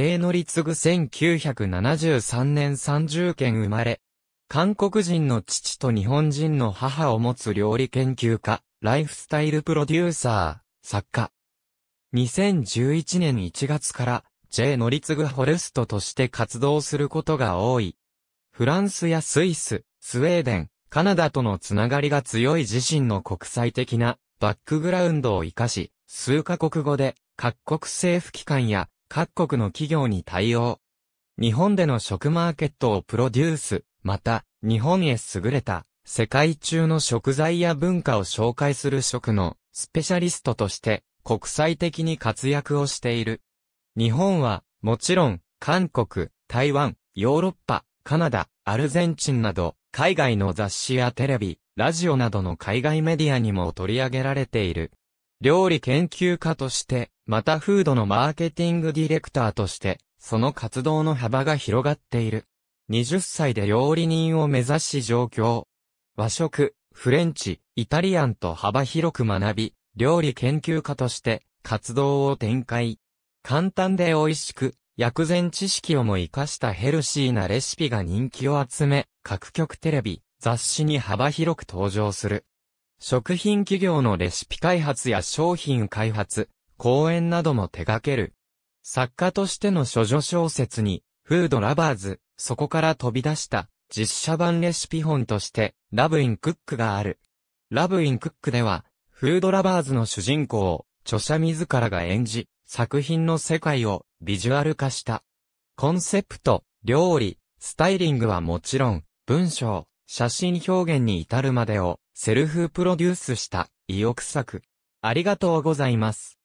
税のりつぐ1973年30件生まれ、韓国人の父と日本人の母を持つ料理研究家、ライフスタイルプロデューサー、作家。2011年1月から J ノりツぐホルストとして活動することが多い。フランスやスイス、スウェーデン、カナダとのつながりが強い自身の国際的なバックグラウンドを活かし、数カ国語で各国政府機関や各国の企業に対応。日本での食マーケットをプロデュース、また、日本へ優れた、世界中の食材や文化を紹介する食の、スペシャリストとして、国際的に活躍をしている。日本は、もちろん、韓国、台湾、ヨーロッパ、カナダ、アルゼンチンなど、海外の雑誌やテレビ、ラジオなどの海外メディアにも取り上げられている。料理研究家として、またフードのマーケティングディレクターとして、その活動の幅が広がっている。20歳で料理人を目指し上京。和食、フレンチ、イタリアンと幅広く学び、料理研究家として活動を展開。簡単で美味しく、薬膳知識をも活かしたヘルシーなレシピが人気を集め、各局テレビ、雑誌に幅広く登場する。食品企業のレシピ開発や商品開発、講演なども手掛ける。作家としての諸女小説に、フードラバーズ、そこから飛び出した実写版レシピ本として、ラブインクックがある。ラブインクックでは、フードラバーズの主人公を著者自らが演じ、作品の世界をビジュアル化した。コンセプト、料理、スタイリングはもちろん、文章、写真表現に至るまでをセルフプロデュースした意欲作。ありがとうございます。